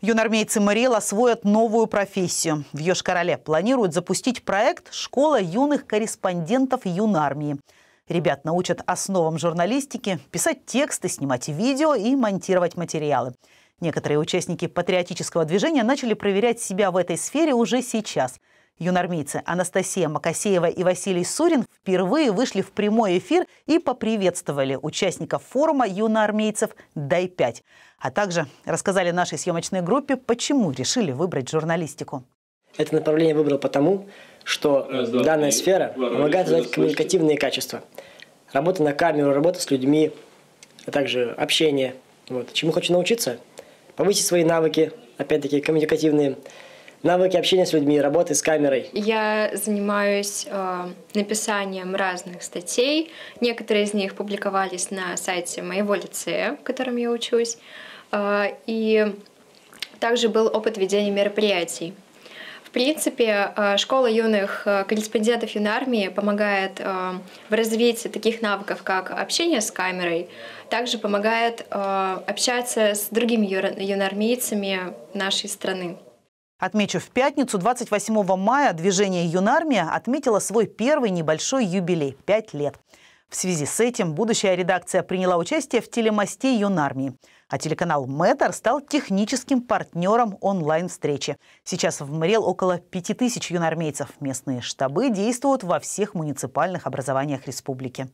Юнормейцы Мариэл освоят новую профессию. В Йошкар-Оле планируют запустить проект «Школа юных корреспондентов юнармии». Ребят научат основам журналистики, писать тексты, снимать видео и монтировать материалы. Некоторые участники патриотического движения начали проверять себя в этой сфере уже сейчас – Юнормейцы Анастасия Макасеева и Василий Сурин впервые вышли в прямой эфир и поприветствовали участников форума юноармейцев «Дай-5», а также рассказали нашей съемочной группе, почему решили выбрать журналистику. Это направление выбрал потому, что э, данная сфера помогает развивать коммуникативные качества. Работа на камеру, работа с людьми, а также общение. Вот. Чему хочу научиться? Повысить свои навыки, опять-таки, коммуникативные, навыки общения с людьми, работы с камерой. Я занимаюсь э, написанием разных статей. Некоторые из них публиковались на сайте моего лицея, в котором я учусь. Э, и также был опыт ведения мероприятий. В принципе, э, школа юных э, корреспондентов юнармии помогает э, в развитии таких навыков, как общение с камерой, также помогает общаться с другими юнармейцами нашей страны. Отмечу, в пятницу 28 мая движение «Юнармия» отметило свой первый небольшой юбилей – 5 лет. В связи с этим будущая редакция приняла участие в телемосте «Юнармии». А телеканал «Мэтр» стал техническим партнером онлайн-встречи. Сейчас в МРЕЛ около 5000 юнармейцев. Местные штабы действуют во всех муниципальных образованиях республики.